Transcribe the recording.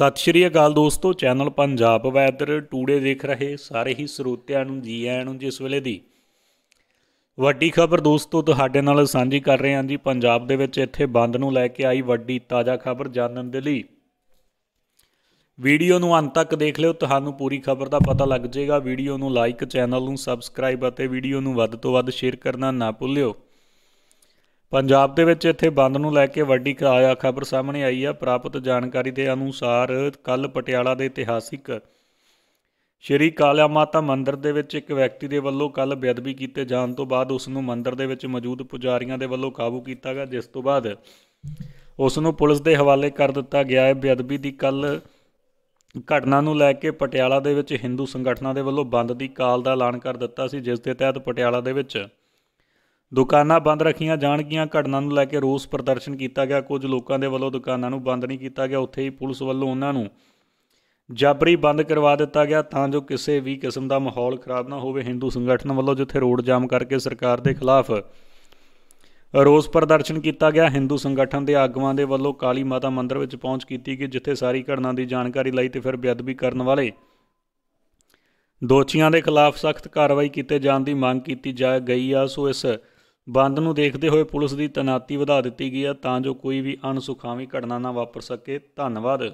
ਸਤਿ ਸ਼੍ਰੀ ਅਕਾਲ ਦੋਸਤੋ channel Punjab weather today ਦੇਖ ਰਹੇ ਸਾਰੇ ਹੀ ਸਰੋਤਿਆਂ ਨੂੰ ਜੀ ਆਇਆਂ ਨੂੰ ਜਿਸ ਵੇਲੇ ਦੀ ਵੱਡੀ ਖਬਰ ਦੋਸਤੋ ਤੁਹਾਡੇ ਨਾਲ ਸਾਂਝੀ ਕਰ ਰਹੇ ਹਾਂ ਜੀ ਪੰਜਾਬ ਦੇ ਵਿੱਚ ਇੱਥੇ ਬੰਦ ਨੂੰ ਲੈ ਕੇ ਆਈ ਵੱਡੀ ਤਾਜ਼ਾ ਖਬਰ ਜਾਣਨ ਦੇ ਲਈ ਵੀਡੀਓ ਨੂੰ ਅੰਤ ਤੱਕ ਦੇਖ ਲਿਓ ਤੁਹਾਨੂੰ ਪੂਰੀ ਖਬਰ ਦਾ ਪਤਾ ਲੱਗ ਜਾਏਗਾ ਵੀਡੀਓ ਨੂੰ ਲਾਈਕ ਚੈਨਲ ਨੂੰ ਸਬਸਕ੍ਰਾਈਬ ਅਤੇ ਵੀਡੀਓ ਨੂੰ ਵੱਧ ਤੋਂ ਵੱਧ ਸ਼ੇਅਰ ਕਰਨਾ ਨਾ ਭੁੱਲਿਓ ਪੰਜਾਬ ਦੇ ਵਿੱਚ ਇੱਥੇ ਬੰਦ ਨੂੰ ਲੈ ਕੇ ਵੱਡੀ ਕਾਇਆ ਖਬਰ ਸਾਹਮਣੇ ਆਈ ਆ ਪ੍ਰਾਪਤ ਜਾਣਕਾਰੀ ਦੇ ਅਨੁਸਾਰ ਕੱਲ ਪਟਿਆਲਾ ਦੇ ਇਤਿਹਾਸਿਕ ਸ਼੍ਰੀ ਕਾਲਿਆ ਮਾਤਾ ਮੰਦਿਰ ਦੇ ਵਿੱਚ ਇੱਕ ਵਿਅਕਤੀ ਦੇ ਵੱਲੋਂ ਕੱਲ ਬੇਅਦਬੀ ਕੀਤੇ ਜਾਣ ਤੋਂ ਬਾਅਦ ਉਸ ਨੂੰ ਮੰਦਿਰ ਦੇ ਵਿੱਚ ਮੌਜੂਦ ਪੁਜਾਰੀਆਂ ਦੇ ਵੱਲੋਂ ਕਾਬੂ ਕੀਤਾ ਗਿਆ ਜਿਸ ਤੋਂ ਬਾਅਦ ਉਸ ਨੂੰ ਪੁਲਿਸ ਦੇ ਹਵਾਲੇ ਕਰ ਦਿੱਤਾ ਗਿਆ ਹੈ ਬੇਅਦਬੀ ਦੀ ਕੱਲ ਘਟਨਾ ਨੂੰ ਲੈ ਕੇ ਪਟਿਆਲਾ ਦੇ ਵਿੱਚ ਹਿੰਦੂ ਸੰਗਠਨਾਂ ਦੇ ਵੱਲੋਂ ਬੰਦ ਦੀ ਕਾਲ ਦਾ ਐਲਾਨ ਕਰ ਦਿੱਤਾ ਸੀ ਜਿਸ ਦੇ ਤਹਿਤ ਪਟਿਆਲਾ ਦੇ ਵਿੱਚ ਦੁਕਾਨਾਂ ਬੰਦ ਰੱਖੀਆਂ ਜਾਣਗੀਆਂ ਘਟਨਾ ਨੂੰ ਲੈ ਕੇ ਰੋਸ ਪ੍ਰਦਰਸ਼ਨ ਕੀਤਾ ਗਿਆ ਕੁਝ ਲੋਕਾਂ ਦੇ ਵੱਲੋਂ ਦੁਕਾਨਾਂ ਨੂੰ ਬੰਦ ਨਹੀਂ ਕੀਤਾ ਗਿਆ ਉੱਥੇ ਹੀ ਪੁਲਿਸ ਵੱਲੋਂ ਉਹਨਾਂ ਨੂੰ ਜਾਬਰੀ ਬੰਦ ਕਰਵਾ ਦਿੱਤਾ ਗਿਆ ਤਾਂ ਜੋ ਕਿਸੇ ਵੀ ਕਿਸਮ ਦਾ ਮਾਹੌਲ ਖਰਾਬ ਨਾ ਹੋਵੇ ਹਿੰਦੂ ਸੰਗਠਨ ਵੱਲੋਂ ਜਿੱਥੇ ਰੋਡ ਜਾਮ ਕਰਕੇ ਸਰਕਾਰ ਦੇ ਖਿਲਾਫ ਰੋਸ ਪ੍ਰਦਰਸ਼ਨ ਕੀਤਾ ਗਿਆ ਹਿੰਦੂ ਸੰਗਠਨ ਦੇ ਆਗੂਆਂ ਦੇ ਵੱਲੋਂ ਕਾਲੀ ਮਾਤਾ ਮੰਦਿਰ ਵਿੱਚ ਪਹੁੰਚ ਕੀਤੀ ਗਈ ਜਿੱਥੇ ਸਾਰੀ ਘਟਨਾ ਦੀ ਜਾਣਕਾਰੀ ਲਈ ਤੇ ਫਿਰ ਬੇਅਦਬੀ ਕਰਨ ਵਾਲੇ ਦੋਚੀਆਂ ਦੇ ਖਿਲਾਫ ਸਖਤ ਕਾਰਵਾਈ ਕੀਤੇ ਜਾਣ ਦੀ ਮੰਗ ਕੀਤੀ ਜਾ ਗਈ ਆ ਸੋ ਇਸ ਬੰਦ ਨੂੰ ਦੇਖਦੇ ਹੋਏ ਪੁਲਿਸ ਦੀ ਤਣਾਤੀ ਵਧਾ ਦਿੱਤੀ ਗਈ ਹੈ ਤਾਂ ਜੋ ਕੋਈ ਵੀ ਅਣਸੁਖਾਵੀ ਘਟਨਾ ਨਾ ਵਾਪਰ ਸਕੇ ਧੰਨਵਾਦ